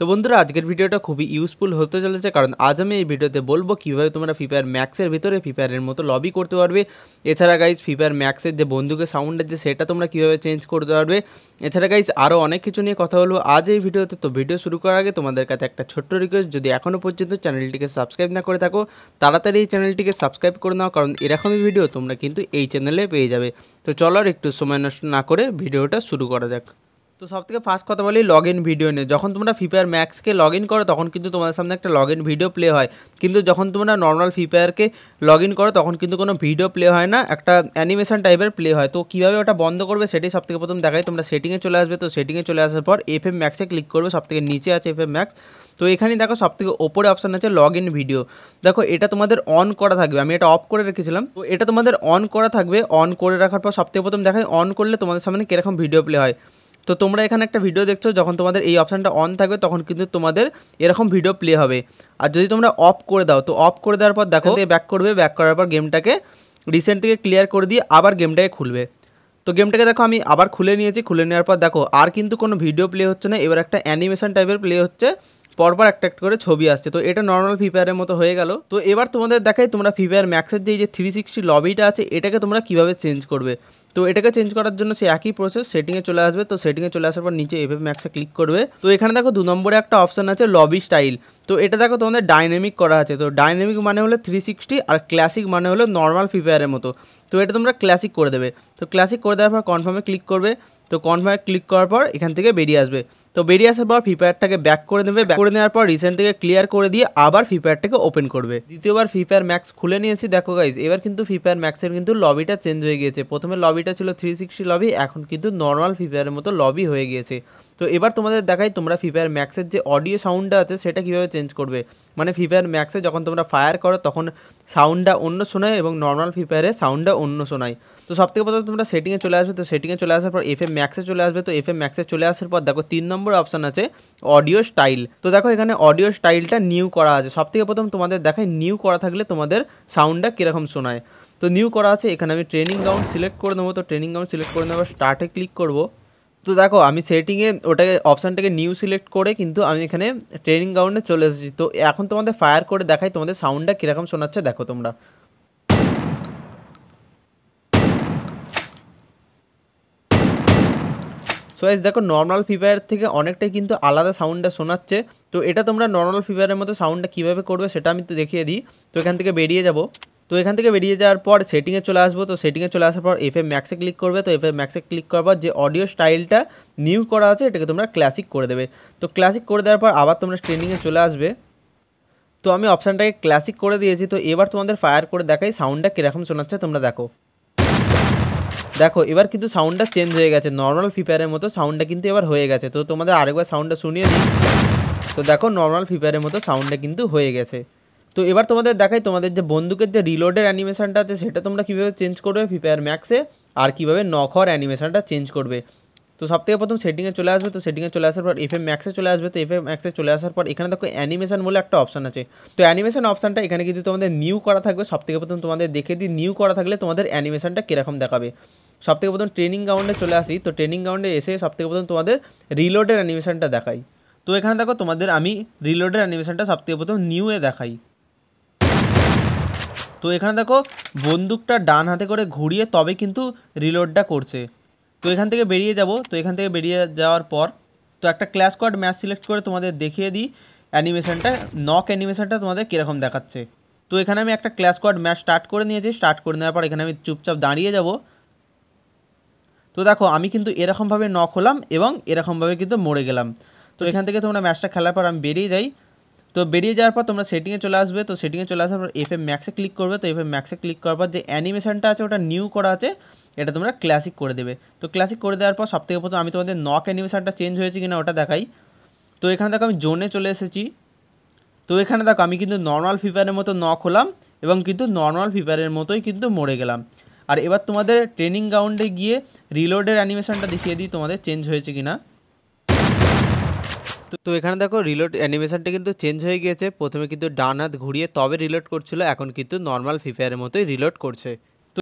তো বন্ধুরা আজকের ভিডিওটা খুবই ইউজফুল হতে চলেছে কারণ আজ আমি এই ভিডিওতে বলবো কীভাবে তোমরা ফায়ার ম্যাক্সের ভিতরে ফায়ারের মতো লবি করতে পারবে এছাড়া গাইজ ফায়ার ম্যাক্সের যে বন্দুকের সাউন্ড আছে সেটা তোমরা কীভাবে চেঞ্জ করতে পারবে এছাড়া গাইজ আরও অনেক কিছু নিয়ে কথা বলবো আজ এই ভিডিওতে তো ভিডিও শুরু করার আগে তোমাদের কাছে একটা ছোট্ট রিকোয়েস্ট যদি এখনও পর্যন্ত চ্যানেলটিকে সাবস্ক্রাইব না করে থাকো তাড়াতাড়ি এই চ্যানেলটিকে সাবস্ক্রাইব করে নাও কারণ এরকমই ভিডিও তোমরা কিন্তু এই চ্যানেলে পেয়ে যাবে তো চলো আর একটু সময় নষ্ট না করে ভিডিওটা শুরু করা যাক তো সব থেকে ফার্স্ট কথা বলি লগ ইন ভিডিও নিয়ে যখন তোমরা ফ্রি ফায়ার ম্যাক্সকে লগ ইন করো তখন কিন্তু তোমাদের সামনে একটা লগ ইন ভিডিও প্লে হয় কিন্তু যখন তোমরা নর্মাল ফ্রি ফায়ারকে লগ ইন করো তখন কিন্তু কোনো ভিডিও প্লে হয় না একটা অ্যানিমেশন টাইপের প্লে হয় তো কীভাবে ওটা বন্ধ করবে সেটাই সব থেকে প্রথম দেখাই তোমরা সেটিংয়ে চলে আসবে তো সেটিংয়ে চলে আসার পর এফ এম ম্যাক্সে ক্লিক করবে সব থেকে নিচে আছে এফ এম ম্যাক্স তো এখানেই দেখো সব থেকে ওপরে অপশান আছে লগ ইন ভিডিও দেখো এটা তোমাদের অন করা থাকবে আমি এটা অফ করে রেখেছিলাম তো এটা তোমাদের অন করা থাকবে অন করে রাখার পর সব থেকে প্রথম দেখায় অন করলে তোমাদের সামনে কীরকম ভিডিও প্লে হয় তো তোমরা এখানে একটা ভিডিও দেখছো যখন তোমাদের এই অপশানটা অন থাকবে তখন কিন্তু তোমাদের এরকম ভিডিও প্লে হবে আর যদি তোমরা অফ করে দাও তো অফ করে দেওয়ার পর দেখো ব্যাক করবে ব্যাক করার পর গেমটাকে রিসেন্ট থেকে ক্লিয়ার করে দিয়ে আবার গেমটাকে খুলবে তো গেমটাকে দেখো আমি আবার খুলে নিয়েছি খুলে নেওয়ার পর দেখো আর কিন্তু কোনো ভিডিও প্লে হচ্ছে না এবার একটা অ্যানিমেশন টাইপের প্লে হচ্ছে পরপর একটা একটা করে ছবি আসছে তো এটা নর্মাল ফ্রি ফায়ারের মতো হয়ে গেল তো এবার তোমাদের দেখাই তোমরা ফ্রি ফায়ার ম্যাক্সের যে থ্রি সিক্সটি লবিটা আছে এটাকে তোমরা কীভাবে চেঞ্জ করবে তো এটাকে চেঞ্জ করার জন্য সে একই প্রসেস সেটিংয়ে চলে আসবে তো সেটিংয়ে চলে আসার পর নিচে এভাবে ম্যাক্সে ক্লিক করবে তো এখানে দেখো দু নম্বরে একটা অপশান আছে লবি স্টাইল তো এটা দেখো তোমাদের ডাইনামিক করা আছে তো ডাইনামিক মানে হলো থ্রি সিক্সটি আর ক্লাসিক মানে হলো নর্মাল ফিফায়ারের মতো তো এটা তোমরা ক্লাসিক করে দেবে তো ক্লাসিক করে দেওয়ার পর কনফার্মে ক্লিক করবে তো কনফার্মে ক্লিক করার পর এখান থেকে বেরিয়ে আসবে তো বেরিয়ে আসার পর ফিফায়ারটাকে ব্যাক করে দেবে ব্যাক করে নেওয়ার পর রিসেন্ট থেকে ক্লিয়ার করে দিয়ে আবার ফিফায়ারটাকে ওপেন করবে দ্বিতীয়বার ফিফায়ার ম্যাক্স খুলে নিয়েছি দেখো গাইজ এবার কিন্তু ফিফায়ার ম্যাক্সের কিন্তু লবিটা চেঞ্জ হয়ে গিয়েছে প্রথমে লবি লবিটা ছিল থ্রি সিক্সটি লবি এখন কিন্তু নর্মাল ফিফায়ারের মতো লবি হয়ে গিয়েছে তো এবার তোমাদের দেখাই তোমরা ফিফায়ার ম্যাক্সের যে অডিও সাউন্ডটা আছে সেটা কীভাবে চেঞ্জ করবে মানে ফিফায়ার ম্যাক্সে যখন তোমরা ফায়ার করো তখন সাউন্ডটা অন্য শোনায় এবং নর্মাল ফিফায়ারে সাউন্ডটা অন্য শোনায় তো সব থেকে প্রথমে তোমরা সেটিংয়ে চলে আসবে তো সেটিংয়ে চলে আসার পর এফ এম ম্যাক্সে চলে আসবে তো এফ এম ম্যাক্সে চলে আসার পর দেখো তিন নম্বর অপশান আছে অডিও স্টাইল তো দেখো এখানে অডিও স্টাইলটা নিউ করা আছে সব থেকে প্রথম তোমাদের দেখায় নিউ করা থাকলে তোমাদের সাউন্ডটা কীরকম শোনায় তো নিউ করা আছে এখানে আমি ট্রেনিং গ্রাউন্ড সিলেক্ট করে নেবো তো ট্রেনিং গ্রাউন্ড সিলেক্ট করে নেবো স্টার্টে ক্লিক করব তো দেখো আমি সেটিংয়ে ওটাকে অপশানটাকে নিউ সিলেক্ট করে কিন্তু আমি এখানে ট্রেনিং গ্রাউন্ডে চলে এসেছি তো এখন তোমাদের ফায়ার করে দেখাই তোমাদের সাউন্ডটা কীরকম শোনাচ্ছে দেখো তোমরা সো গাইজ দেখো নর্মাল ফিফায়ার ফায়ার থেকে অনেকটাই কিন্তু আলাদা সাউন্ডটা শোনাচ্ছে তো এটা তোমরা নর্মাল ফিফায়ারের ফায়ারের মতো সাউন্ডটা কীভাবে করবে সেটা আমি তো দেখিয়ে দিই তো এখান থেকে বেরিয়ে যাবো তো এখান থেকে বেরিয়ে যাওয়ার পর সেটিংয়ে চলে আসবো তো সেটিংয়ে চলে আসার পর এফ এ ম্যাক্সে ক্লিক করবে তো এফ এম ম্যাক্সে ক্লিক করার পর যে অডিও স্টাইলটা নিউ করা আছে এটাকে তোমরা ক্লাসিক করে দেবে তো ক্লাসিক করে দেওয়ার পর আবার তোমরা ট্রেন্ডিংয়ে চলে আসবে তো আমি অপশানটাকে ক্লাসিক করে দিয়েছি তো এবার তোমাদের ফায়ার করে দেখাই সাউন্ডটা কীরকম শোনাচ্ছে তোমরা দেখো দেখো এবার কিন্তু সাউন্ডটা চেঞ্জ হয়ে গেছে নর্মাল ফিফায়ারের মতো সাউন্ডটা কিন্তু এবার হয়ে গেছে তো তোমাদের আরেকবার সাউন্ডটা শুনিয়ে দিই তো দেখো নর্মাল ফিফায়ারের মতো সাউন্ডটা কিন্তু হয়ে গেছে তো এবার তোমাদের দেখাই তোমাদের যে বন্দুকের যে রিলোডের অ্যানিমেশনটা আছে সেটা তোমরা কীভাবে চেঞ্জ করবে ফিফায়ার ম্যাক্সে আর কীভাবে নখর অ্যানিমেশনটা চেঞ্জ করবে তো সব থেকে প্রথম সেটিংয়ে চলে আসবে তো সেটিংয়ে চলে আসার পর এফ এম ম্যাক্সে চলে আসবে তো এফ এম ম্যাক্সে চলে আসার পর এখানে দেখো অ্যানিমেশন বলে একটা অপশান আছে তো অ্যানিমেশন অপশানটা এখানে কিন্তু তোমাদের নিউ করা থাকবে সব থেকে প্রথম তোমাদের দেখে দিই নিউ করা থাকলে তোমাদের অ্যানিমেশনটা কীরকম দেখাবে সব থেকে প্রথম ট্রেনিং গ্রাউন্ডে চলে আসি তো ট্রেনিং গ্রাউন্ডে এসে সব থেকে প্রথম তোমাদের রিলোডের অ্যানিমেশনটা দেখাই তো এখানে দেখো তোমাদের আমি রিলোডের অ্যানিমেশনটা সব থেকে প্রথম নিউয়ে দেখাই তো এখানে দেখো বন্দুকটা ডান হাতে করে ঘুরিয়ে তবে কিন্তু রিলোডটা করছে তো এখান থেকে বেরিয়ে যাব তো এখান থেকে বেরিয়ে যাওয়ার পর তো একটা ক্ল্যাশ কোয়াড ম্যাচ সিলেক্ট করে তোমাদের দেখিয়ে দিই অ্যানিমেশনটা নক অ্যানিমেশনটা তোমাদের কীরকম দেখাচ্ছে তো এখানে আমি একটা ক্ল্যাশ কোয়াড ম্যাচ স্টার্ট করে নিয়েছি স্টার্ট করে নেওয়ার পর এখানে আমি চুপচাপ দাঁড়িয়ে যাব তো দেখো আমি কিন্তু এরকমভাবে নক হলাম এবং এরকমভাবে কিন্তু মরে গেলাম তো এখান থেকে তোমরা ম্যাচটা খেলার পর আমি বেরিয়ে যাই তো বেরিয়ে যাওয়ার পর তোমরা সেটিংয়ে চলে আসবে তো সেটিংয়ে চলে আসার পর এফ ম্যাক্সে ক্লিক করবে তো এফ ম্যাক্সে ক্লিক করার পর যে অ্যানিমেশনটা আছে ওটা নিউ করা আছে এটা তোমরা ক্লাসিক করে দেবে তো ক্লাসিক করে দেওয়ার পর সবথেকে প্রথম আমি তোমাদের নক অ্যানিমেশনটা চেঞ্জ হয়েছে কিনা ওটা দেখাই তো এখানে দেখো আমি জোনে চলে এসেছি তো এখানে দেখো আমি কিন্তু নর্মাল ফিভারের মতো নক হলাম এবং কিন্তু নর্মাল ফিভারের মতোই কিন্তু মরে গেলাম আর এবার তোমাদের ট্রেনিং গ্রাউন্ডে গিয়ে রিলোডের অ্যানিমেশনটা দেখিয়ে দিই তোমাদের চেঞ্জ হয়েছে কিনা তো এখানে দেখো রিলোড অ্যানিমেশনটা কিন্তু চেঞ্জ হয়ে গিয়েছে প্রথমে কিন্তু ডান হাত ঘুরিয়ে তবে রিলোড করছিল এখন কিন্তু নর্মাল ফ্রি ফায়ারের মতোই রিলোড করছে